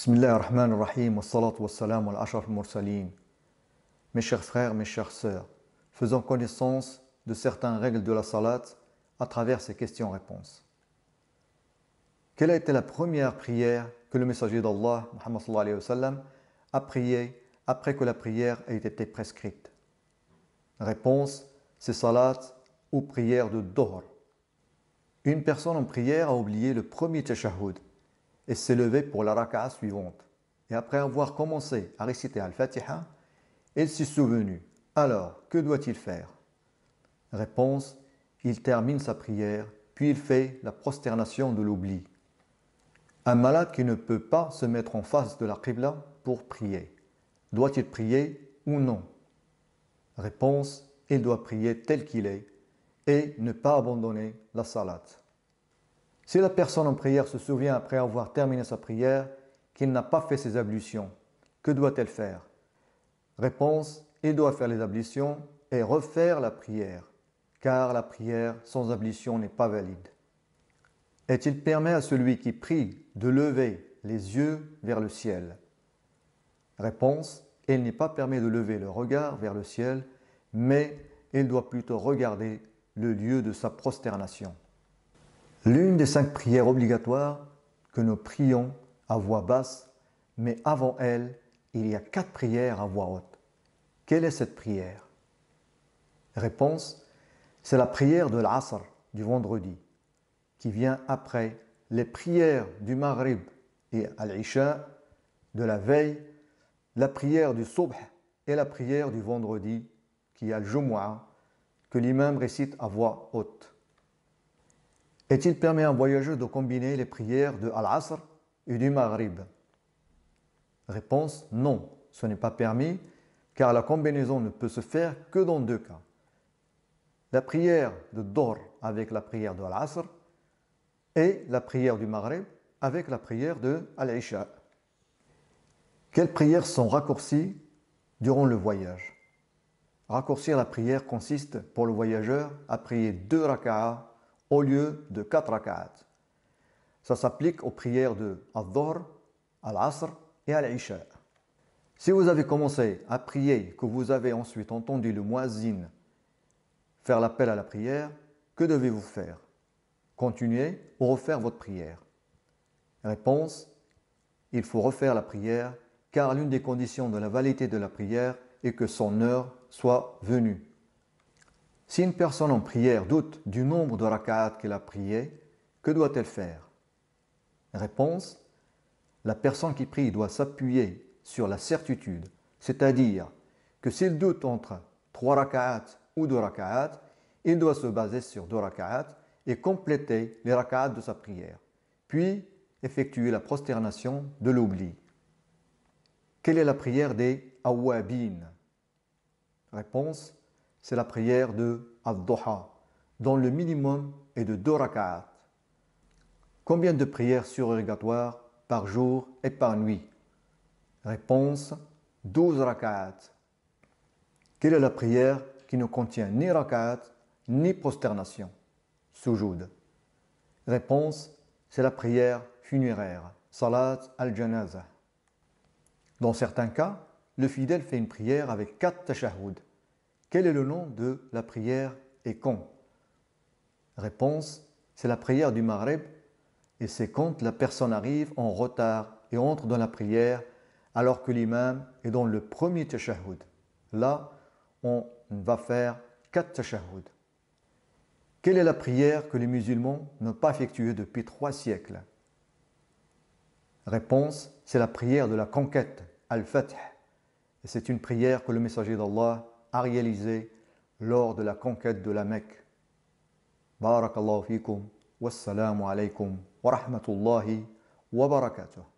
بسم الله الرحمن الرحيم والصلاة والسلام على al المرسلين Mes chers frères, mes chères sœurs, faisons connaissance de certaines règles de la salat à travers ces questions-réponses. Quelle a été la première prière que le messager d'Allah, Muhammad sallallahu alayhi wa sallam, a priée après que la prière ait été prescrite Réponse, c'est salat ou prière de Dohr. Une personne en prière a oublié le premier tashahhud, et s'est levé pour la raka'a suivante. Et après avoir commencé à réciter Al-Fatiha, il s'est souvenu. Alors, que doit-il faire Réponse, il termine sa prière, puis il fait la prosternation de l'oubli. Un malade qui ne peut pas se mettre en face de la Qibla pour prier, doit-il prier ou non Réponse, il doit prier tel qu'il est et ne pas abandonner la salat'. Si la personne en prière se souvient après avoir terminé sa prière qu'il n'a pas fait ses ablutions, que doit-elle faire Réponse, il doit faire les ablutions et refaire la prière, car la prière sans ablution n'est pas valide. est il permis à celui qui prie de lever les yeux vers le ciel. Réponse, il n'est pas permis de lever le regard vers le ciel, mais il doit plutôt regarder le lieu de sa prosternation. L'une des cinq prières obligatoires que nous prions à voix basse, mais avant elle, il y a quatre prières à voix haute. Quelle est cette prière Réponse c'est la prière de l'Asr du vendredi, qui vient après les prières du Maghrib et Al-Isha de la veille, la prière du Subh et la prière du vendredi, qui est Al-Jumu'ah, que l'imam récite à voix haute est il permis à un voyageur de combiner les prières de Al-Asr et du Maghrib Réponse non, ce n'est pas permis, car la combinaison ne peut se faire que dans deux cas. La prière de Dor avec la prière de Al-Asr et la prière du Maghrib avec la prière de Al-Isha. Quelles prières sont raccourcies durant le voyage Raccourcir la prière consiste pour le voyageur à prier deux raka'ah au lieu de quatre rak'at. Ça s'applique aux prières de al dhor Al-Asr et Al-Isha. Si vous avez commencé à prier, que vous avez ensuite entendu le moisine faire l'appel à la prière, que devez-vous faire Continuer ou refaire votre prière Réponse Il faut refaire la prière car l'une des conditions de la validité de la prière est que son heure soit venue. Si une personne en prière doute du nombre de rak'at qu'elle a prié, que doit-elle faire Réponse La personne qui prie doit s'appuyer sur la certitude, c'est-à-dire que s'il doute entre trois rak'at ou deux rak'at, il doit se baser sur deux rak'at et compléter les rak'at de sa prière, puis effectuer la prosternation de l'oubli. Quelle est la prière des awabin Réponse c'est la prière de Ad-Doha, dont le minimum est de deux rak'at. Combien de prières surrogatoires par jour et par nuit Réponse 12 rak'at. Quelle est la prière qui ne contient ni rak'at ni prosternation Soujoud. Réponse c'est la prière funéraire, Salat al-Janazah. Dans certains cas, le fidèle fait une prière avec quatre tashahhud quel est le nom de la prière et quand Réponse, c'est la prière du Maghreb et c'est quand la personne arrive en retard et entre dans la prière alors que l'imam est dans le premier tashahhud. Là, on va faire quatre tashahhud. Quelle est la prière que les musulmans n'ont pas effectuée depuis trois siècles Réponse, c'est la prière de la conquête, Al-Fath. Et c'est une prière que le messager d'Allah, à lors de la conquête de la Mecque. Barakallahu fikum, wassalamu alaykum wa rahmatullahi wa barakatuh.